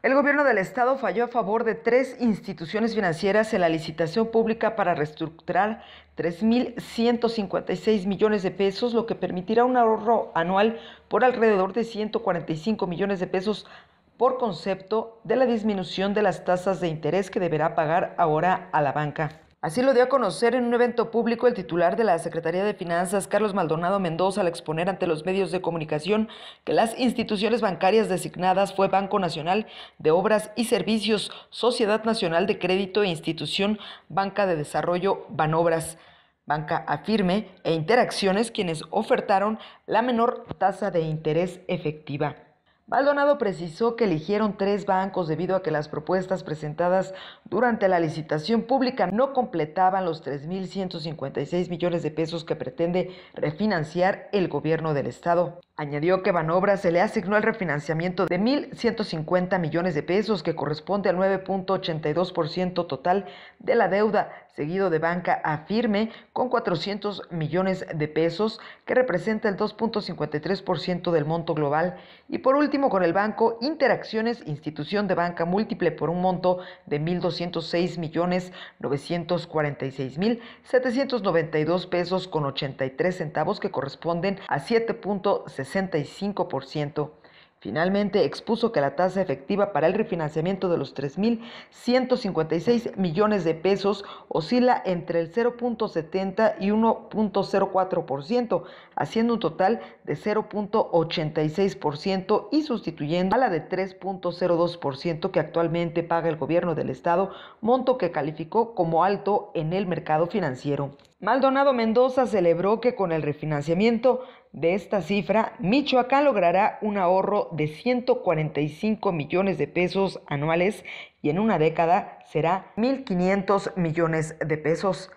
El gobierno del estado falló a favor de tres instituciones financieras en la licitación pública para reestructurar 3.156 millones de pesos, lo que permitirá un ahorro anual por alrededor de 145 millones de pesos por concepto de la disminución de las tasas de interés que deberá pagar ahora a la banca. Así lo dio a conocer en un evento público el titular de la Secretaría de Finanzas, Carlos Maldonado Mendoza, al exponer ante los medios de comunicación que las instituciones bancarias designadas fue Banco Nacional de Obras y Servicios, Sociedad Nacional de Crédito e Institución Banca de Desarrollo Banobras. Banca Afirme e Interacciones quienes ofertaron la menor tasa de interés efectiva. Baldonado precisó que eligieron tres bancos debido a que las propuestas presentadas durante la licitación pública no completaban los 3.156 millones de pesos que pretende refinanciar el gobierno del Estado. Añadió que Banobra se le asignó el refinanciamiento de 1.150 millones de pesos, que corresponde al 9.82% total de la deuda, seguido de Banca afirme con 400 millones de pesos, que representa el 2.53% del monto global. Y por último, con el banco Interacciones Institución de Banca Múltiple por un monto de 1.206.946.792 millones mil pesos con 83 centavos que corresponden a 7.65% Finalmente, expuso que la tasa efectiva para el refinanciamiento de los 3.156 millones de pesos oscila entre el 0.70 y 1.04%, haciendo un total de 0.86% y sustituyendo a la de 3.02% que actualmente paga el gobierno del Estado, monto que calificó como alto en el mercado financiero. Maldonado Mendoza celebró que con el refinanciamiento de esta cifra, Michoacán logrará un ahorro de 145 millones de pesos anuales y en una década será 1.500 millones de pesos.